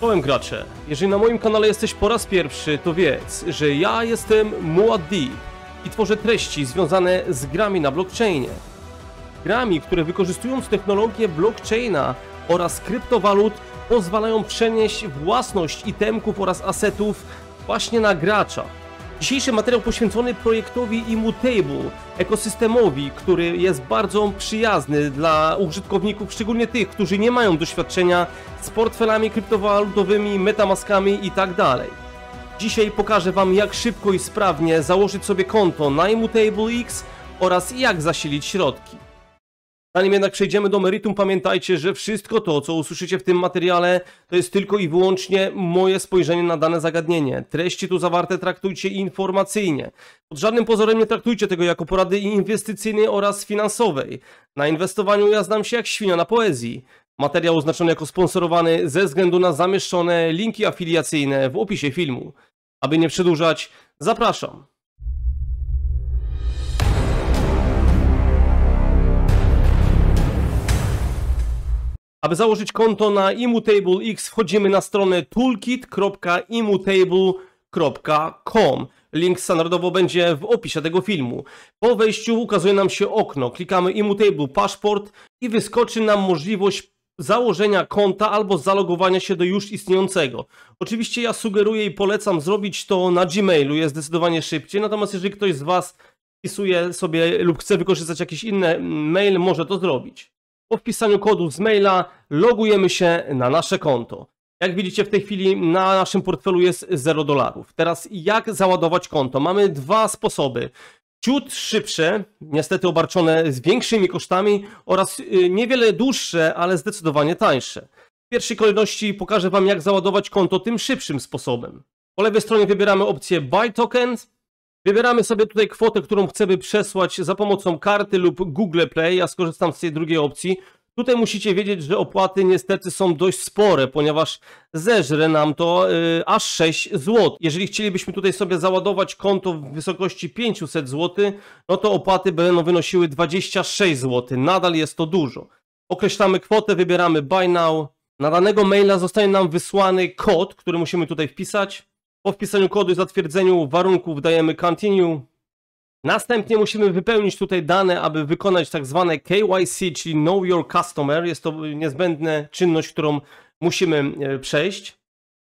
Czołem gracze, jeżeli na moim kanale jesteś po raz pierwszy, to wiedz, że ja jestem Muad'Dib i tworzę treści związane z grami na blockchainie. Grami, które wykorzystując technologię blockchaina oraz kryptowalut pozwalają przenieść własność itemków oraz asetów właśnie na gracza. Dzisiejszy materiał poświęcony projektowi Immutable, ekosystemowi, który jest bardzo przyjazny dla użytkowników, szczególnie tych, którzy nie mają doświadczenia z portfelami kryptowalutowymi, metamaskami itd. Tak Dzisiaj pokażę Wam jak szybko i sprawnie założyć sobie konto na Immutable X oraz jak zasilić środki. Zanim jednak przejdziemy do meritum, pamiętajcie, że wszystko to, co usłyszycie w tym materiale, to jest tylko i wyłącznie moje spojrzenie na dane zagadnienie. Treści tu zawarte traktujcie informacyjnie. Pod żadnym pozorem nie traktujcie tego jako porady inwestycyjnej oraz finansowej. Na inwestowaniu ja znam się jak świnia na poezji. Materiał oznaczony jako sponsorowany ze względu na zamieszczone linki afiliacyjne w opisie filmu. Aby nie przedłużać, zapraszam. Aby założyć konto na Immutable X wchodzimy na stronę toolkit.immutable.com. Link standardowo będzie w opisie tego filmu. Po wejściu ukazuje nam się okno. Klikamy Immutable Passport i wyskoczy nam możliwość założenia konta albo zalogowania się do już istniejącego. Oczywiście ja sugeruję i polecam zrobić to na Gmailu, jest zdecydowanie szybciej. Natomiast jeżeli ktoś z Was wpisuje sobie lub chce wykorzystać jakieś inne mail, może to zrobić. Po wpisaniu kodu z maila logujemy się na nasze konto. Jak widzicie w tej chwili na naszym portfelu jest 0 dolarów. Teraz jak załadować konto? Mamy dwa sposoby. Ciut szybsze, niestety obarczone z większymi kosztami oraz y, niewiele dłuższe, ale zdecydowanie tańsze. W pierwszej kolejności pokażę Wam jak załadować konto tym szybszym sposobem. Po lewej stronie wybieramy opcję Buy Tokens, Wybieramy sobie tutaj kwotę, którą chcemy przesłać za pomocą karty lub Google Play. Ja skorzystam z tej drugiej opcji. Tutaj musicie wiedzieć, że opłaty niestety są dość spore, ponieważ zeżre nam to y, aż 6 zł. Jeżeli chcielibyśmy tutaj sobie załadować konto w wysokości 500 zł, no to opłaty będą wynosiły 26 zł. Nadal jest to dużo. Określamy kwotę, wybieramy Buy Now. Na danego maila zostanie nam wysłany kod, który musimy tutaj wpisać. Po wpisaniu kodu i zatwierdzeniu warunków dajemy continue. Następnie musimy wypełnić tutaj dane, aby wykonać tak zwane KYC, czyli Know Your Customer. Jest to niezbędna czynność, którą musimy e, przejść.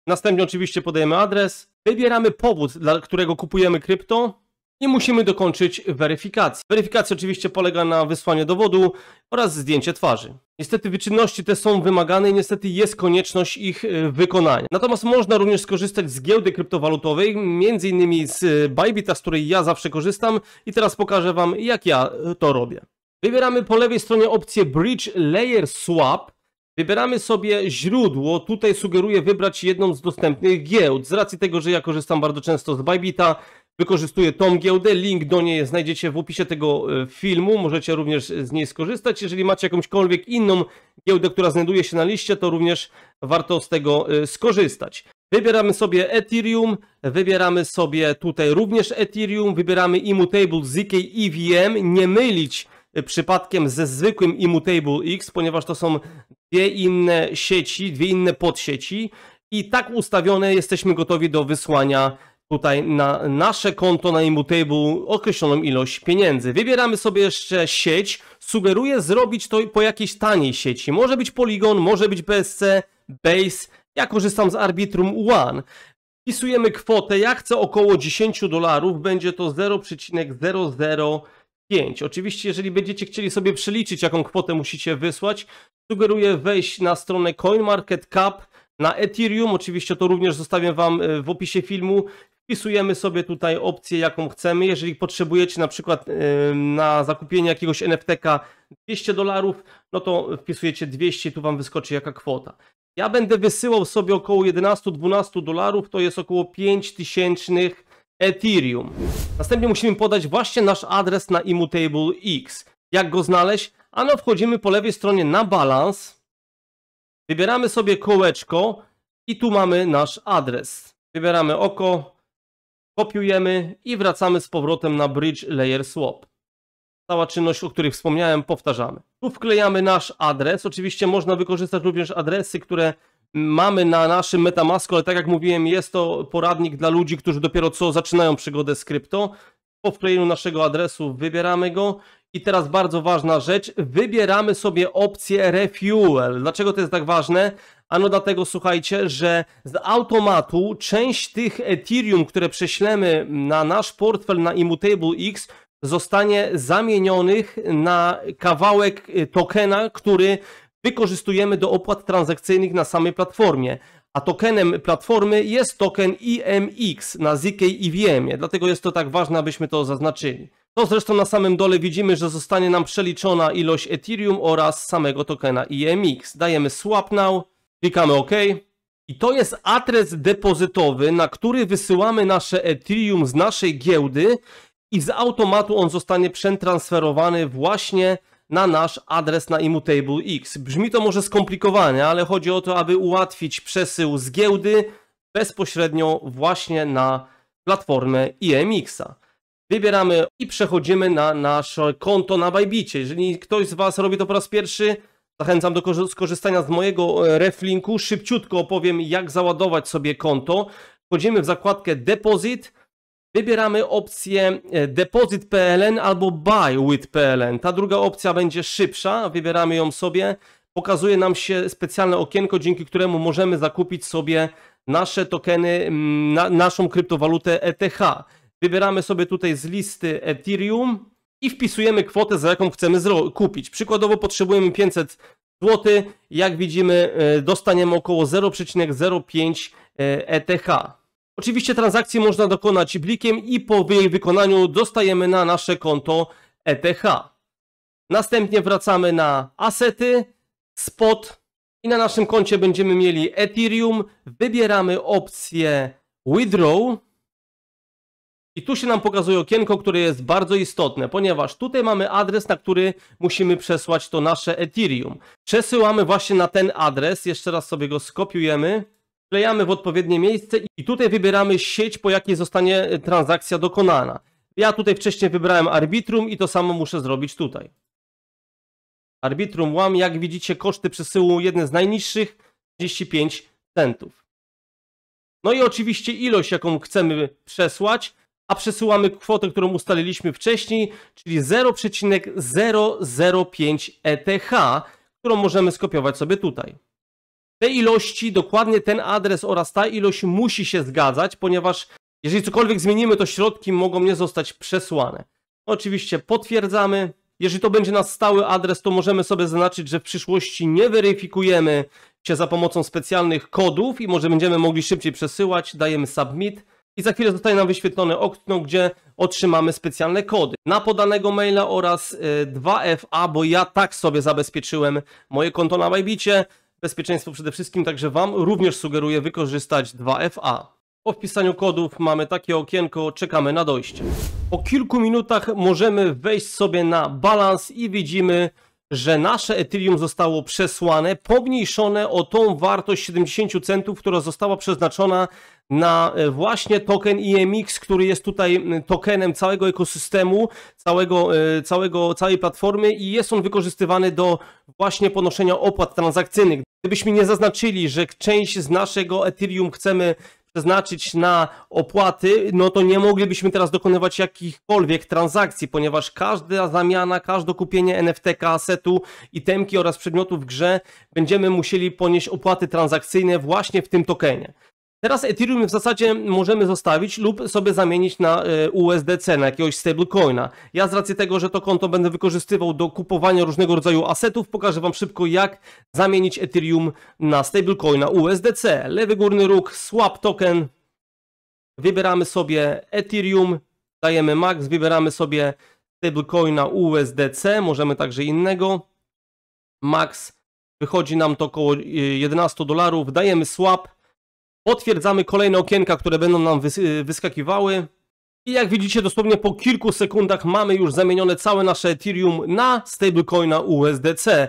Następnie oczywiście podajemy adres. Wybieramy powód, dla którego kupujemy krypto i musimy dokończyć weryfikacji. Weryfikacja oczywiście polega na wysłaniu dowodu oraz zdjęcie twarzy. Niestety wyczynności te są wymagane i niestety jest konieczność ich y, wykonania. Natomiast można również skorzystać z giełdy kryptowalutowej, między innymi z y, Bybita, z której ja zawsze korzystam i teraz pokażę Wam jak ja y, to robię. Wybieramy po lewej stronie opcję Bridge Layer Swap. Wybieramy sobie źródło, tutaj sugeruję wybrać jedną z dostępnych giełd. Z racji tego, że ja korzystam bardzo często z Bybita, wykorzystuje tą giełdę. Link do niej znajdziecie w opisie tego e, filmu. Możecie również z niej skorzystać. Jeżeli macie jakąśkolwiek inną giełdę, która znajduje się na liście, to również warto z tego e, skorzystać. Wybieramy sobie Ethereum, wybieramy sobie tutaj również Ethereum, wybieramy Immutable ZK EVM, nie mylić e, przypadkiem ze zwykłym Immutable X, ponieważ to są dwie inne sieci, dwie inne podsieci i tak ustawione jesteśmy gotowi do wysłania tutaj na nasze konto na Immutable określoną ilość pieniędzy. Wybieramy sobie jeszcze sieć. Sugeruję zrobić to po jakiejś taniej sieci. Może być Polygon, może być BSC, Base. Ja korzystam z Arbitrum One. Wpisujemy kwotę, ja chcę około 10 dolarów, będzie to 0,005. Oczywiście, jeżeli będziecie chcieli sobie przeliczyć, jaką kwotę musicie wysłać, sugeruję wejść na stronę CoinMarketCap, na Ethereum, oczywiście to również zostawiam Wam e, w opisie filmu. Wpisujemy sobie tutaj opcję, jaką chcemy. Jeżeli potrzebujecie na przykład na zakupienie jakiegoś NFT-ka 200 dolarów, no to wpisujecie 200, tu Wam wyskoczy jaka kwota. Ja będę wysyłał sobie około 11-12 dolarów, to jest około 5000 Ethereum. Następnie musimy podać właśnie nasz adres na Immutable X. Jak go znaleźć? Ano wchodzimy po lewej stronie na balans, wybieramy sobie kołeczko i tu mamy nasz adres. Wybieramy oko, kopiujemy i wracamy z powrotem na Bridge Layer Swap. Cała czynność, o której wspomniałem, powtarzamy. Tu wklejamy nasz adres. Oczywiście można wykorzystać również adresy, które mamy na naszym Metamasku, ale tak jak mówiłem, jest to poradnik dla ludzi, którzy dopiero co zaczynają przygodę z krypto. Po wklejeniu naszego adresu wybieramy go i teraz bardzo ważna rzecz, wybieramy sobie opcję Refuel. Dlaczego to jest tak ważne? Ano dlatego słuchajcie, że z automatu część tych Ethereum, które prześlemy na nasz portfel na Immutable X zostanie zamienionych na kawałek y, tokena, który wykorzystujemy do opłat transakcyjnych na samej platformie. A tokenem platformy jest token IMX e na ZK IVM, dlatego jest to tak ważne, abyśmy to zaznaczyli. To zresztą na samym dole widzimy, że zostanie nam przeliczona ilość Ethereum oraz samego tokena IMX. E Dajemy swap now. Klikamy OK. I to jest adres depozytowy, na który wysyłamy nasze Ethereum z naszej giełdy i z automatu on zostanie przetransferowany właśnie na nasz adres na Immutable X. Brzmi to może skomplikowanie, ale chodzi o to, aby ułatwić przesył z giełdy bezpośrednio właśnie na platformę IMX-a. Wybieramy i przechodzimy na nasze konto na Bajbicie. Jeżeli ktoś z Was robi to po raz pierwszy, Zachęcam do skorzystania z mojego e, reflinku. Szybciutko opowiem, jak załadować sobie konto. Wchodzimy w zakładkę Deposit. Wybieramy opcję e, Deposit PLN albo Buy with PLN. Ta druga opcja będzie szybsza. Wybieramy ją sobie. Pokazuje nam się specjalne okienko, dzięki któremu możemy zakupić sobie nasze tokeny, na, naszą kryptowalutę ETH. Wybieramy sobie tutaj z listy Ethereum i wpisujemy kwotę, za jaką chcemy kupić. Przykładowo potrzebujemy 500 zł. Jak widzimy, e, dostaniemy około 0,05 ETH. E Oczywiście transakcji można dokonać blikiem i po jej wykonaniu dostajemy na nasze konto ETH. Następnie wracamy na asety, spot i na naszym koncie będziemy mieli Ethereum. Wybieramy opcję withdraw i tu się nam pokazuje okienko, które jest bardzo istotne, ponieważ tutaj mamy adres, na który musimy przesłać to nasze Ethereum. Przesyłamy właśnie na ten adres, jeszcze raz sobie go skopiujemy, klejamy w odpowiednie miejsce i tutaj wybieramy sieć, po jakiej zostanie transakcja dokonana. Ja tutaj wcześniej wybrałem Arbitrum i to samo muszę zrobić tutaj. Arbitrum łam, jak widzicie, koszty przesyłu jedne z najniższych, 35 centów. No i oczywiście ilość, jaką chcemy przesłać, a przesyłamy kwotę, którą ustaliliśmy wcześniej, czyli 0,005 ETH, którą możemy skopiować sobie tutaj. Te ilości, dokładnie ten adres oraz ta ilość musi się zgadzać, ponieważ jeżeli cokolwiek zmienimy, to środki mogą nie zostać przesłane. Oczywiście potwierdzamy. Jeżeli to będzie nasz stały adres, to możemy sobie zaznaczyć, że w przyszłości nie weryfikujemy się za pomocą specjalnych kodów i może będziemy mogli szybciej przesyłać. Dajemy submit i za chwilę zostaje nam wyświetlone okno, gdzie otrzymamy specjalne kody na podanego maila oraz 2FA, y, bo ja tak sobie zabezpieczyłem moje konto na Bajbicie. Bezpieczeństwo przede wszystkim, także Wam również sugeruję wykorzystać 2FA. Po wpisaniu kodów mamy takie okienko, czekamy na dojście. Po kilku minutach możemy wejść sobie na balans i widzimy, że nasze Ethereum zostało przesłane, pomniejszone o tą wartość 70 centów, która została przeznaczona na e, właśnie token IMX, e który jest tutaj tokenem całego ekosystemu, całego, e, całego, całej platformy i jest on wykorzystywany do właśnie ponoszenia opłat transakcyjnych. Gdybyśmy nie zaznaczyli, że część z naszego Ethereum chcemy przeznaczyć na opłaty, no to nie moglibyśmy teraz dokonywać jakichkolwiek transakcji, ponieważ każda zamiana, każde kupienie nft kasetu, asetu, itemki oraz przedmiotów w grze będziemy musieli ponieść opłaty transakcyjne właśnie w tym tokenie. Teraz Ethereum w zasadzie możemy zostawić lub sobie zamienić na e, USDC, na jakiegoś stablecoina. Ja z racji tego, że to konto będę wykorzystywał do kupowania różnego rodzaju asetów, pokażę Wam szybko jak zamienić Ethereum na stablecoina USDC. Lewy górny róg, swap token, wybieramy sobie Ethereum, dajemy max, wybieramy sobie stablecoina USDC, możemy także innego. Max, wychodzi nam to około 11 e, dolarów, dajemy swap Potwierdzamy kolejne okienka, które będą nam y, wyskakiwały. I jak widzicie, dosłownie po kilku sekundach mamy już zamienione całe nasze Ethereum na stablecoina USDC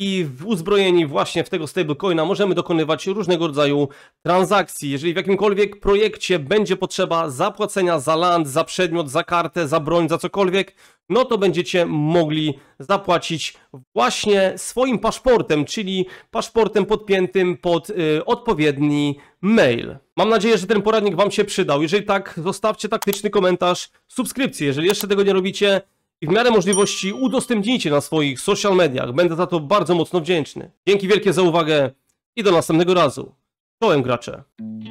i uzbrojeni właśnie w tego stablecoina możemy dokonywać różnego rodzaju transakcji. Jeżeli w jakimkolwiek projekcie będzie potrzeba zapłacenia za land, za przedmiot, za kartę, za broń, za cokolwiek, no to będziecie mogli zapłacić właśnie swoim paszportem, czyli paszportem podpiętym pod y, odpowiedni mail. Mam nadzieję, że ten poradnik Wam się przydał. Jeżeli tak, zostawcie taktyczny komentarz, subskrypcję. Jeżeli jeszcze tego nie robicie, i w miarę możliwości udostępnijcie na swoich social mediach. Będę za to bardzo mocno wdzięczny. Dzięki wielkie za uwagę i do następnego razu. Czołem gracze.